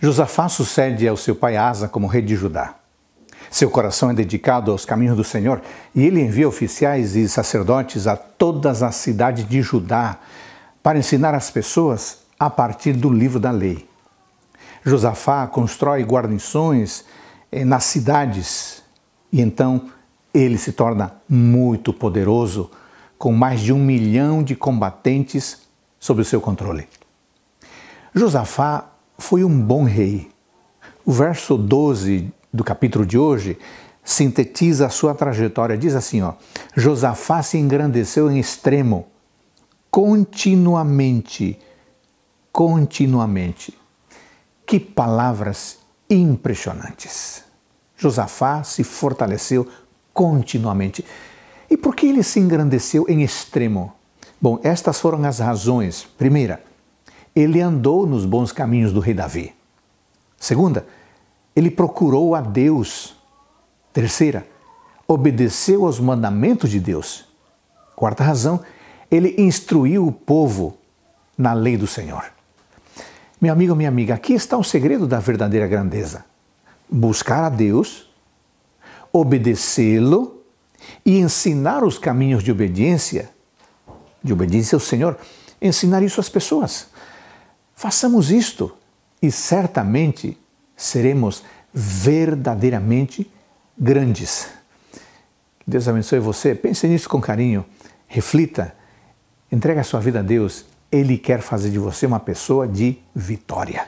Josafá sucede ao seu pai Asa como rei de Judá. Seu coração é dedicado aos caminhos do Senhor e ele envia oficiais e sacerdotes a todas as cidades de Judá para ensinar as pessoas a partir do livro da lei. Josafá constrói guarnições eh, nas cidades e então ele se torna muito poderoso, com mais de um milhão de combatentes sob o seu controle. Josafá foi um bom rei. O verso 12 do capítulo de hoje sintetiza a sua trajetória. Diz assim: ó, Josafá se engrandeceu em extremo, continuamente. Continuamente. Que palavras impressionantes. Josafá se fortaleceu continuamente. E por que ele se engrandeceu em extremo? Bom, estas foram as razões. Primeira, ele andou nos bons caminhos do rei Davi. Segunda, ele procurou a Deus. Terceira, obedeceu aos mandamentos de Deus. Quarta razão, ele instruiu o povo na lei do Senhor. Meu amigo, minha amiga, aqui está o segredo da verdadeira grandeza: buscar a Deus, obedecê-lo e ensinar os caminhos de obediência, de obediência ao Senhor, ensinar isso às pessoas. Façamos isto e certamente seremos verdadeiramente grandes. Deus abençoe você. Pense nisso com carinho. Reflita. Entregue a sua vida a Deus. Ele quer fazer de você uma pessoa de vitória.